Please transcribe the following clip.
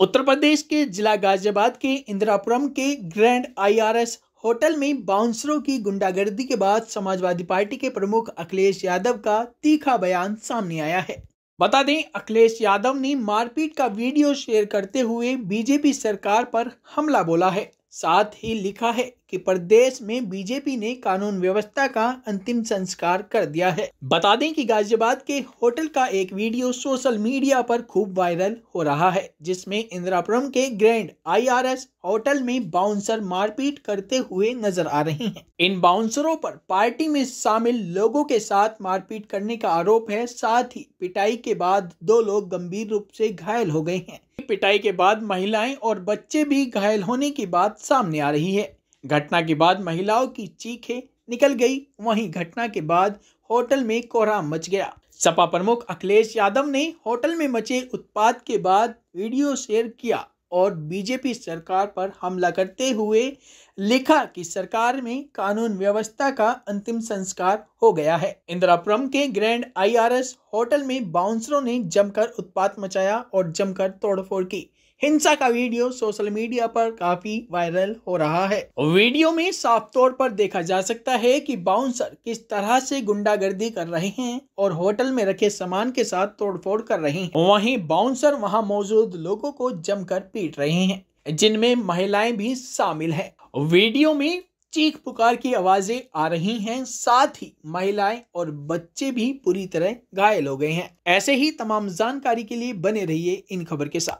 उत्तर प्रदेश के जिला गाजियाबाद के इंदिरापुरम के ग्रैंड आईआरएस होटल में बाउंसरों की गुंडागर्दी के बाद समाजवादी पार्टी के प्रमुख अखिलेश यादव का तीखा बयान सामने आया है बता दें अखिलेश यादव ने मारपीट का वीडियो शेयर करते हुए बीजेपी सरकार पर हमला बोला है साथ ही लिखा है कि प्रदेश में बीजेपी ने कानून व्यवस्था का अंतिम संस्कार कर दिया है बता दें कि गाजियाबाद के होटल का एक वीडियो सोशल मीडिया पर खूब वायरल हो रहा है जिसमें इंदिरापुरम के ग्रैंड आईआरएस होटल में बाउंसर मारपीट करते हुए नजर आ रहे हैं इन बाउंसरों पर पार्टी में शामिल लोगों के साथ मारपीट करने का आरोप है साथ ही पिटाई के बाद दो लोग गंभीर रूप से घायल हो गए हैं पिटाई के बाद महिलाएं और बच्चे भी घायल होने की बात सामने आ रही है घटना के बाद महिलाओं की चीखें निकल गई वहीं घटना के बाद होटल में कोहराम मच गया सपा प्रमुख अखिलेश यादव ने होटल में मचे उत्पाद के बाद वीडियो शेयर किया और बीजेपी सरकार पर हमला करते हुए लिखा कि सरकार में कानून व्यवस्था का अंतिम संस्कार हो गया है इंदिरापुरम के ग्रैंड आईआरएस होटल में बाउंसरों ने जमकर उत्पात मचाया और जमकर तोड़फोड़ की हिंसा का वीडियो सोशल मीडिया पर काफी वायरल हो रहा है वीडियो में साफ तौर पर देखा जा सकता है कि बाउंसर किस तरह से गुंडागर्दी कर रहे हैं और होटल में रखे सामान के साथ तोड़फोड़ कर रहे हैं वहीं बाउंसर वहां मौजूद लोगों को जमकर पीट रहे हैं जिनमें महिलाएं भी शामिल हैं वीडियो में चीख पुकार की आवाजें आ रही हैं साथ ही महिलाएं और बच्चे भी पूरी तरह घायल हो गए हैं ऐसे ही तमाम जानकारी के लिए बने रहिए इन खबर के साथ